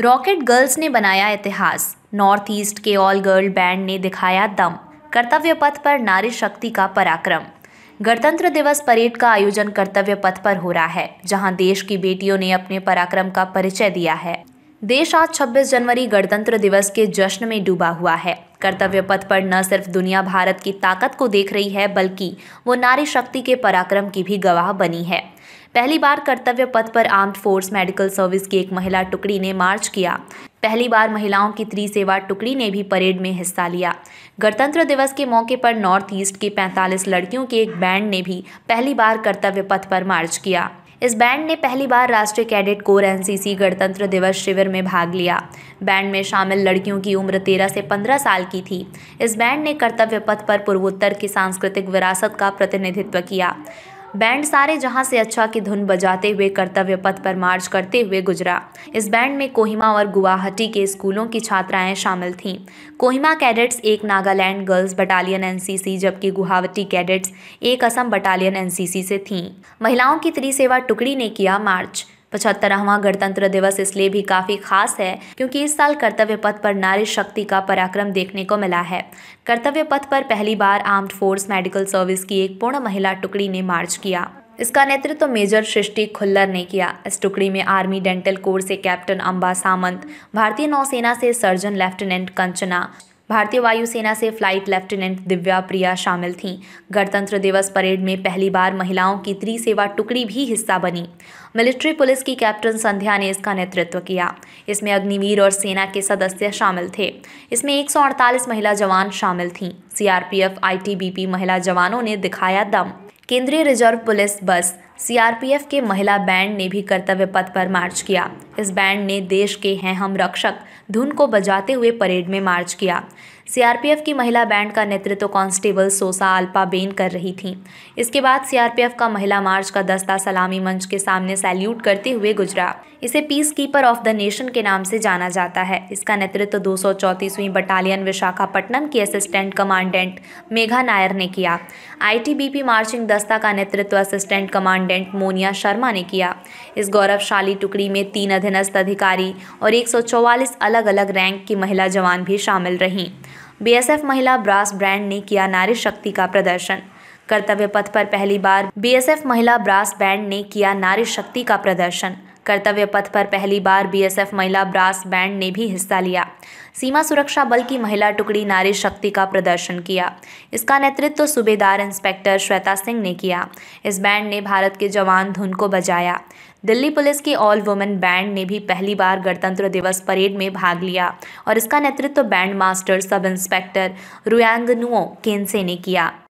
rocket girls ने बनाया इतिहास नॉर्थ ईस्ट के ऑल गर्ल बैंड ने दिखाया दम कर्तव्य पथ पर नारी शक्ति का पराक्रम गणतंत्र दिवस परेड का आयोजन कर्तव्य पथ पर हो रहा है जहां देश की बेटियों ने अपने पराक्रम का परिचय दिया है देश आज 26 जनवरी गणतंत्र दिवस के जश्न में डूबा हुआ है कर्तव्य पथ पर न सिर्फ दुनिया भारत की ताकत को देख रही है बल्कि वो नारी शक्ति के पराक्रम की भी गवाह बनी है पहली बार कर्तव्य पथ पर आर्म्ड फोर्स मेडिकल सर्विस की एक महिला टुकड़ी ने मार्च किया पहली बार महिलाओं की त्रिसेवा टुकड़ी ने भी परेड में हिस्सा लिया गणतंत्र दिवस के मौके पर नॉर्थ ईस्ट के 45 लड़कियों के एक बैंड ने भी पहली बार कर्तव्य पथ पर मार्च किया इस बैंड ने पहली बार राष्ट्रीय कैडेट कोर एनसीसी गणतंत्र दिवस शिविर में भाग लिया बैंड में शामिल लड़कियों की उम्र 13 से 15 साल की थी इस बैंड ने कर्तव्य पथ पर पूर्वोत्तर की सांस्कृतिक विरासत का प्रतिनिधित्व किया बैंड सारे जहां से अच्छा की धुन बजाते हुए कर्तव्य पथ पर मार्च करते हुए गुजरा इस बैंड में कोहिमा और गुवाहाटी के स्कूलों की छात्राएं शामिल थीं कोहिमा कैडेट्स एक नागालैंड गर्ल्स बटालियन एनसीसी जबकि गुवाहाटी कैडेट्स एक असम बटालियन एनसीसी से थीं महिलाओं की त्रिसेवा टुकड़ी ने किया मार्च पचहत्तरवां गणतंत्र दिवस इसलिए भी काफ़ी खास है क्योंकि इस साल कर्तव्य पथ पर नारी शक्ति का पराक्रम देखने को मिला है कर्तव्य पथ पर पहली बार आर्म्ड फोर्स मेडिकल सर्विस की एक पूर्ण महिला टुकड़ी ने मार्च किया इसका नेतृत्व तो मेजर सृष्टि खुल्लर ने किया इस टुकड़ी में आर्मी डेंटल कोर से कैप्टन अम्बा सामंत भारतीय नौसेना से सर्जन लेफ्टिनेंट कंचना भारतीय वायुसेना से फ्लाइट लेफ्टिनेंट दिव्या प्रिया शामिल थीं गणतंत्र दिवस परेड में पहली बार महिलाओं की त्रिसेवा टुकड़ी भी हिस्सा बनी मिलिट्री पुलिस की कैप्टन संध्या ने इसका नेतृत्व किया इसमें अग्निवीर और सेना के सदस्य शामिल थे इसमें एक महिला जवान शामिल थीं सीआरपीएफ आईटीबीपी महिला जवानों ने दिखाया दम केंद्रीय रिजर्व पुलिस बस सीआरपीएफ के महिला बैंड ने भी कर्तव्य पथ पर मार्च किया इस बैंड ने देश के हैं हम रक्षक धुन को बजाते हुए परेड में मार्च किया सीआरपीएफ की महिला बैंड का नेतृत्व कांस्टेबल सोसा अल्पा बेन कर रही थी इसके बाद सीआरपीएफ का महिला मार्च का दस्ता सलामी मंच के सामने सैल्यूट करते हुए गुजरा इसे peacekeeper of the nation के नाम से जाना जाता है इसका नेतृत्व दो बटालियन विशाखापट्टनम की असिस्टेंट कमांडेंट मेघा नायर ने किया आई मार्चिंग दस्ता का नेतृत्व assistant command commandant Monia Sharma ने किया इस गौरवशाली टुकड़ी में तीन अधीनस्थ अधिकारी और 144 अलग अलग रैंक की महिला जवान भी शामिल रहीं बीएसएफ महिला ब्रास ब्रांड ने किया नारी शक्ति का प्रदर्शन कर्तव्य पथ पर पहली बार बीएसएफ महिला ब्रास बैंड ने किया नारी शक्ति का प्रदर्शन कर्तव्य पथ पर पहली बार बीएसएफ महिला ब्रास बैंड ने भी हिस्सा लिया सीमा सुरक्षा बल की महिला टुकड़ी नारी शक्ति का प्रदर्शन किया इसका नेतृत्व तो सूबेदार इंस्पेक्टर श्वेता सिंह ने किया इस बैंड ने भारत के जवान धुन को बजाया दिल्ली पुलिस की ऑल वुमेन बैंड ने भी पहली बार गणतंत्र दिवस परेड में भाग लिया और इसका नेतृत्व तो band master sub inspector Ruyangnuo Kense ने किया